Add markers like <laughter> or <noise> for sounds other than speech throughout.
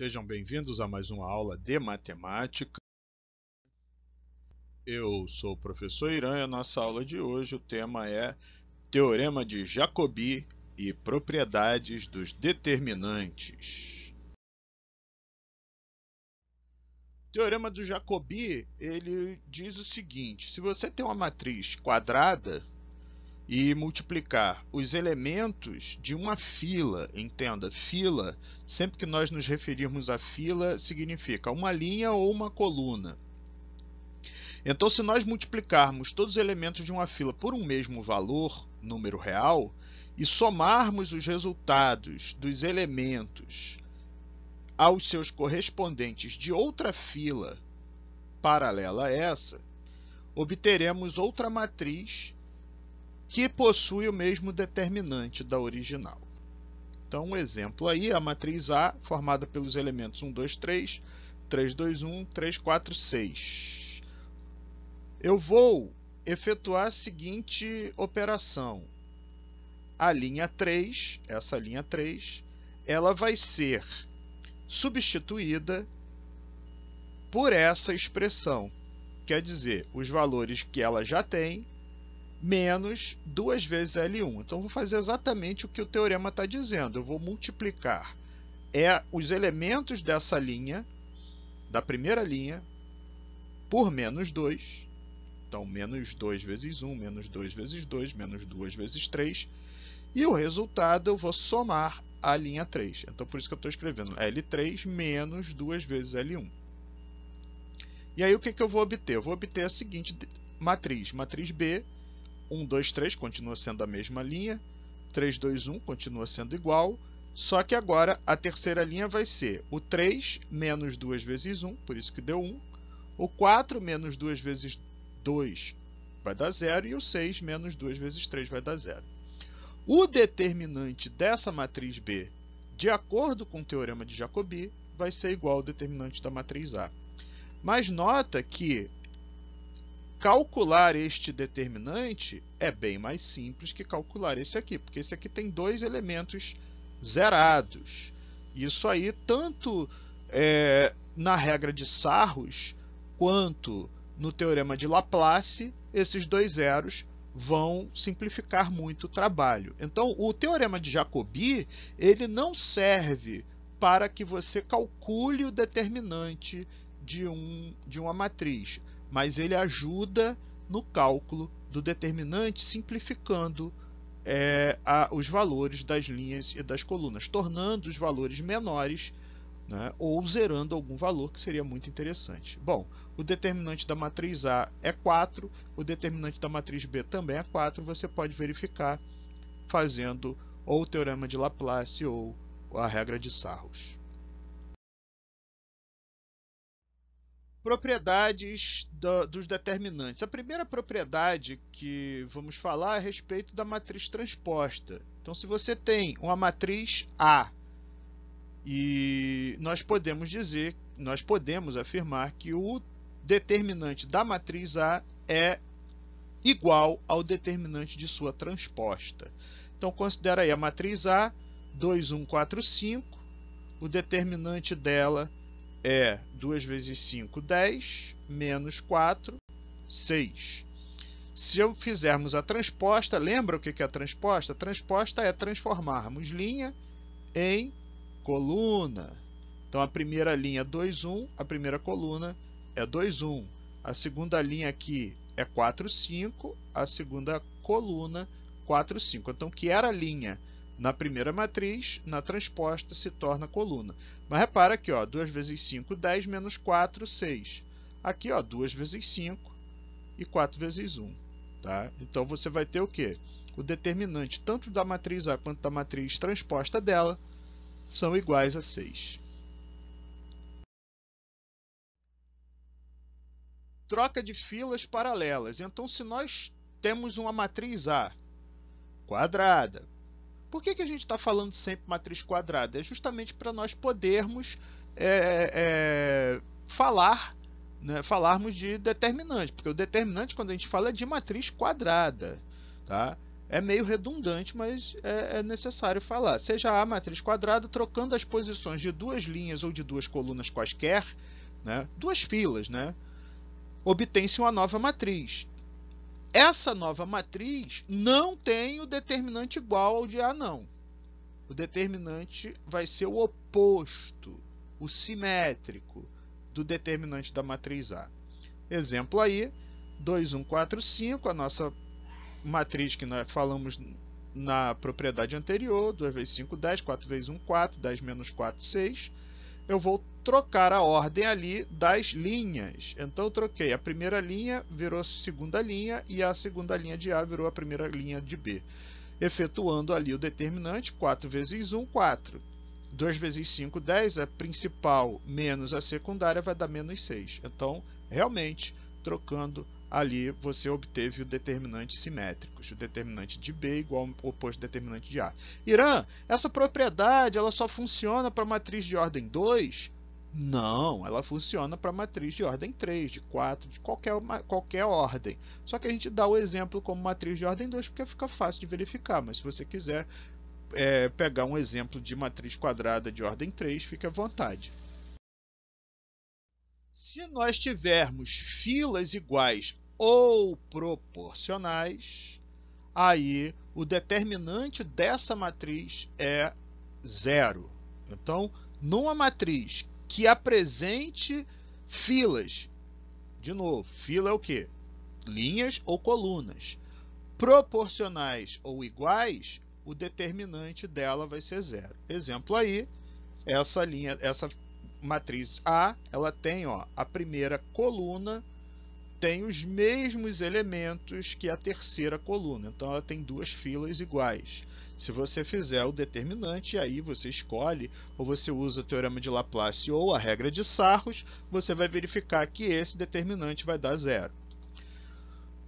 Sejam bem-vindos a mais uma aula de matemática. Eu sou o professor Irã e a nossa aula de hoje o tema é Teorema de Jacobi e propriedades dos determinantes. O Teorema do Jacobi, ele diz o seguinte: se você tem uma matriz quadrada, e multiplicar os elementos de uma fila. Entenda, fila, sempre que nós nos referirmos a fila, significa uma linha ou uma coluna. Então, se nós multiplicarmos todos os elementos de uma fila por um mesmo valor, número real, e somarmos os resultados dos elementos aos seus correspondentes de outra fila paralela a essa, obteremos outra matriz que possui o mesmo determinante da original. Então, um exemplo aí, a matriz A, formada pelos elementos 1, 2, 3, 3, 2, 1, 3, 4, 6. Eu vou efetuar a seguinte operação. A linha 3, essa linha 3, ela vai ser substituída por essa expressão. Quer dizer, os valores que ela já tem menos 2 vezes L1. Então, vou fazer exatamente o que o teorema está dizendo. Eu vou multiplicar é os elementos dessa linha, da primeira linha, por menos 2. Então, menos 2 vezes 1, menos 2 vezes 2, menos 2 vezes 3. E o resultado eu vou somar a linha 3. Então, por isso que eu estou escrevendo L3 menos 2 vezes L1. E aí, o que, que eu vou obter? Eu vou obter a seguinte matriz. Matriz B 1, 2, 3 continua sendo a mesma linha, 3, 2, 1 continua sendo igual, só que agora a terceira linha vai ser o 3 menos 2 vezes 1, por isso que deu 1, o 4 menos 2 vezes 2 vai dar 0 e o 6 menos 2 vezes 3 vai dar 0. O determinante dessa matriz B, de acordo com o teorema de Jacobi, vai ser igual ao determinante da matriz A. Mas nota que calcular este determinante é bem mais simples que calcular esse aqui, porque esse aqui tem dois elementos zerados. Isso aí, tanto é, na regra de Sarros quanto no teorema de Laplace, esses dois zeros vão simplificar muito o trabalho. Então, o teorema de Jacobi ele não serve para que você calcule o determinante de, um, de uma matriz mas ele ajuda no cálculo do determinante simplificando é, a, os valores das linhas e das colunas, tornando os valores menores né, ou zerando algum valor, que seria muito interessante. Bom, o determinante da matriz A é 4, o determinante da matriz B também é 4, você pode verificar fazendo ou o teorema de Laplace ou a regra de Sarros. propriedades do, dos determinantes. A primeira propriedade que vamos falar é a respeito da matriz transposta. Então, se você tem uma matriz A e nós podemos dizer, nós podemos afirmar que o determinante da matriz A é igual ao determinante de sua transposta. Então, considera aí a matriz A, 2, 1, 4, 5. O determinante dela é 2 vezes 5, 10, menos 4, 6. Se eu fizermos a transposta, lembra o que é a transposta? A transposta é transformarmos linha em coluna. Então, a primeira linha é 2, 1, a primeira coluna é 2, 1. A segunda linha aqui é 4, 5, a segunda coluna 4, 5. Então, o que era a linha? na primeira matriz, na transposta, se torna coluna. Mas repara aqui, ó, 2 vezes 5, 10, menos 4, 6. Aqui, ó, 2 vezes 5 e 4 vezes 1. Tá? Então, você vai ter o quê? O determinante tanto da matriz A quanto da matriz transposta dela são iguais a 6. Troca de filas paralelas. Então, se nós temos uma matriz A quadrada por que, que a gente está falando sempre matriz quadrada? É justamente para nós podermos é, é, é, falar, né, falarmos de determinante, porque o determinante, quando a gente fala, é de matriz quadrada. Tá? É meio redundante, mas é, é, necessário falar. Seja a matriz quadrada, trocando as posições de duas linhas ou de duas colunas quaisquer, né, duas filas, né, obtém-se uma nova matriz. Essa nova matriz não tem o determinante igual ao de A, não. O determinante vai ser o oposto, o simétrico do determinante da matriz A. Exemplo aí, 2, 1, 4, 5, a nossa matriz que nós falamos na propriedade anterior, 2 vezes 5, 10, 4 vezes 1, 4, 10 menos 4, 6. Eu vou trocar a ordem ali das linhas. Então eu troquei a primeira linha virou a segunda linha e a segunda linha de A virou a primeira linha de B. Efetuando ali o determinante, 4 vezes 1, 4. 2 vezes 5, 10. A principal menos a secundária vai dar menos 6. Então, realmente, trocando ali, você obteve o determinante simétrico. O determinante de B igual ao oposto determinante de A. Irã, essa propriedade ela só funciona para matriz de ordem 2? Não, ela funciona para matriz de ordem 3, de 4, de qualquer, qualquer ordem. Só que a gente dá o exemplo como matriz de ordem 2 porque fica fácil de verificar, mas se você quiser é, pegar um exemplo de matriz quadrada de ordem 3, fique à vontade. Se nós tivermos filas iguais ou proporcionais, aí o determinante dessa matriz é zero. Então, numa matriz que apresente filas. De novo, fila é o quê? Linhas ou colunas. Proporcionais ou iguais, o determinante dela vai ser zero. Exemplo aí, essa linha, essa matriz A, ela tem ó, a primeira coluna tem os mesmos elementos que a terceira coluna, então ela tem duas filas iguais. Se você fizer o determinante, aí você escolhe, ou você usa o teorema de Laplace ou a regra de Sarros, você vai verificar que esse determinante vai dar zero.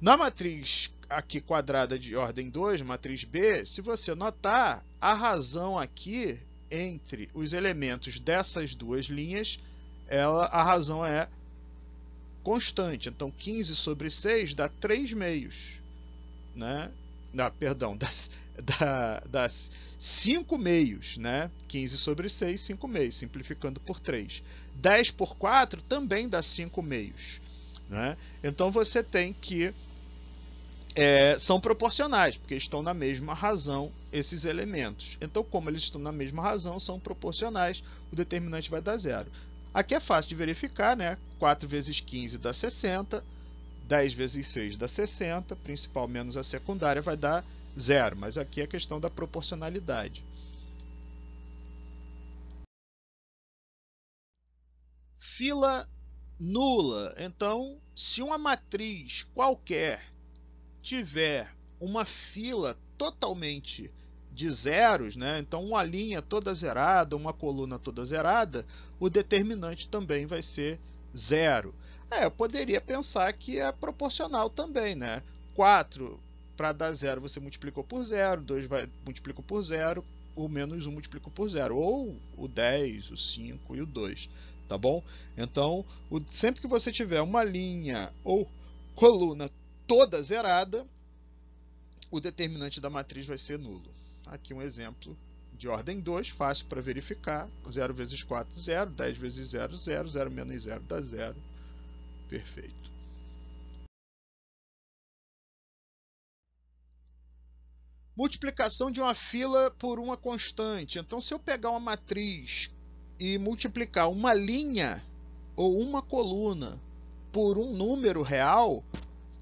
Na matriz aqui quadrada de ordem 2, matriz B, se você notar, a razão aqui entre os elementos dessas duas linhas, ela, a razão é constante. Então, 15 sobre 6 dá 3 meios. Né? Ah, perdão, das, <laughs> dá, dá 5 meios. Né? 15 sobre 6, 5 meios, simplificando por 3. 10 por 4 também dá 5 meios. Né? Então, você tem que. É, são proporcionais, porque estão na mesma razão esses elementos. Então, como eles estão na mesma razão, são proporcionais, o determinante vai dar zero. Aqui é fácil de verificar, né? 4 vezes 15 dá 60, 10 vezes 6 dá 60, principal menos a secundária vai dar zero, mas aqui é a questão da proporcionalidade. Fila nula. Então, se uma matriz qualquer tiver uma fila totalmente de zeros, né? então uma linha toda zerada, uma coluna toda zerada, o determinante também vai ser zero. É, eu poderia pensar que é proporcional também, né? 4 para dar zero você multiplicou por zero, 2 vai, multiplicou por zero, o menos 1 multiplicou por zero, ou o 10, o 5 e o 2, tá bom? Então, o, sempre que você tiver uma linha ou coluna toda zerada, o determinante da matriz vai ser nulo. Aqui um exemplo de ordem 2, fácil para verificar. 0 vezes 4, 0. 10 vezes 0, 0. 0 menos 0 dá 0. Perfeito. Multiplicação de uma fila por uma constante. Então, se eu pegar uma matriz e multiplicar uma linha ou uma coluna por um número real,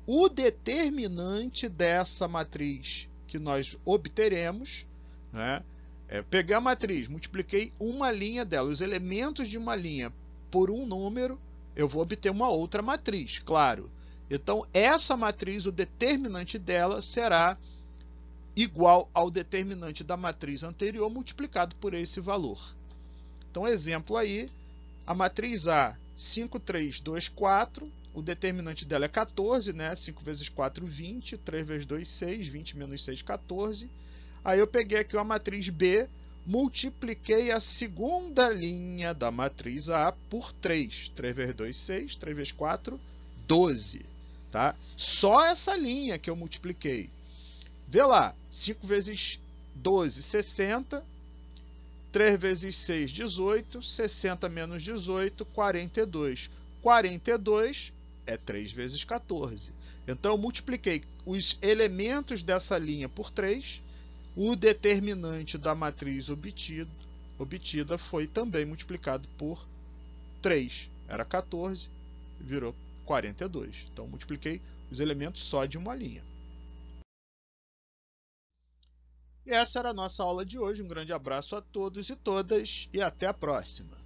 o determinante dessa matriz que nós obteremos, né? É, peguei a matriz, multipliquei uma linha dela, os elementos de uma linha por um número, eu vou obter uma outra matriz, claro. Então, essa matriz, o determinante dela será igual ao determinante da matriz anterior multiplicado por esse valor. Então, exemplo aí, a matriz A, 5, 3, 2, 4, o determinante dela é 14, né? 5 vezes 4, 20. 3 vezes 2, 6. 20 menos 6, 14. Aí eu peguei aqui uma matriz B, multipliquei a segunda linha da matriz A por 3. 3 vezes 2, 6. 3 vezes 4, 12. Tá? Só essa linha que eu multipliquei. Vê lá, 5 vezes 12, 60. 3 vezes 6, 18. 60 menos 18, 42. 42 é 3 vezes 14. Então eu multipliquei os elementos dessa linha por 3, o determinante da matriz obtido, obtida foi também multiplicado por 3. Era 14, virou 42. Então eu multipliquei os elementos só de uma linha. E essa era a nossa aula de hoje. Um grande abraço a todos e todas e até a próxima.